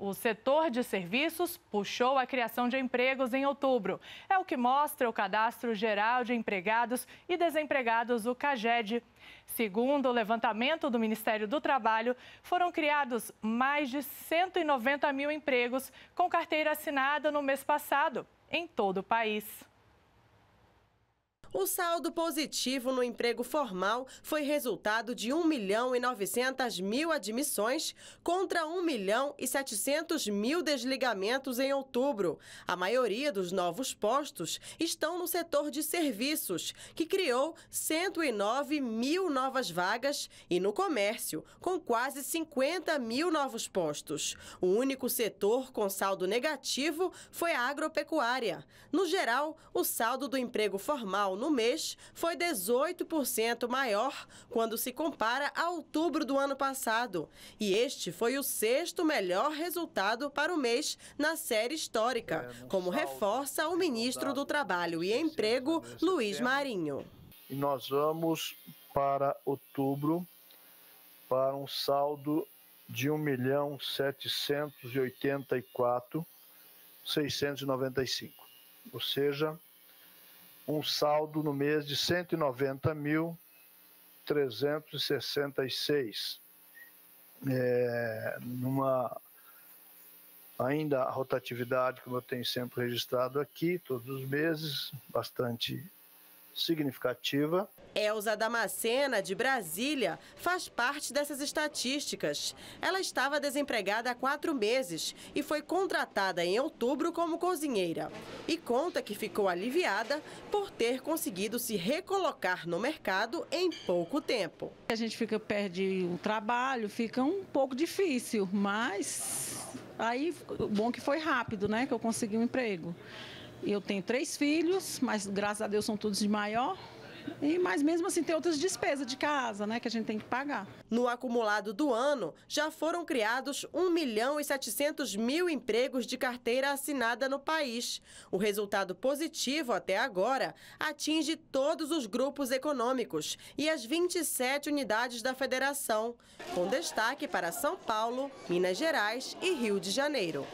O setor de serviços puxou a criação de empregos em outubro. É o que mostra o Cadastro Geral de Empregados e Desempregados, o CAGED. Segundo o levantamento do Ministério do Trabalho, foram criados mais de 190 mil empregos com carteira assinada no mês passado, em todo o país. O saldo positivo no emprego formal foi resultado de 1 milhão e 900 mil admissões contra 1 milhão e 700 mil desligamentos em outubro. A maioria dos novos postos estão no setor de serviços, que criou 109 mil novas vagas, e no comércio, com quase 50 mil novos postos. O único setor com saldo negativo foi a agropecuária. No geral, o saldo do emprego formal no mês foi 18% maior quando se compara a outubro do ano passado. E este foi o sexto melhor resultado para o mês na série histórica, é, como reforça o ministro do Trabalho e Emprego, Luiz Marinho. E nós vamos para outubro para um saldo de 1 milhão 784 695. Ou seja, um saldo no mês de 190.366. É, numa ainda a rotatividade, como eu tenho sempre registrado aqui, todos os meses, bastante significativa. Elza Damascena, de Brasília, faz parte dessas estatísticas. Ela estava desempregada há quatro meses e foi contratada em outubro como cozinheira. E conta que ficou aliviada por ter conseguido se recolocar no mercado em pouco tempo. A gente fica perde o trabalho, fica um pouco difícil, mas aí bom que foi rápido, né, que eu consegui um emprego. Eu tenho três filhos, mas graças a Deus são todos de maior. E, mas mesmo assim tem outras despesas de casa, né, que a gente tem que pagar. No acumulado do ano, já foram criados 1 milhão e 700 mil empregos de carteira assinada no país. O resultado positivo até agora atinge todos os grupos econômicos e as 27 unidades da federação, com destaque para São Paulo, Minas Gerais e Rio de Janeiro.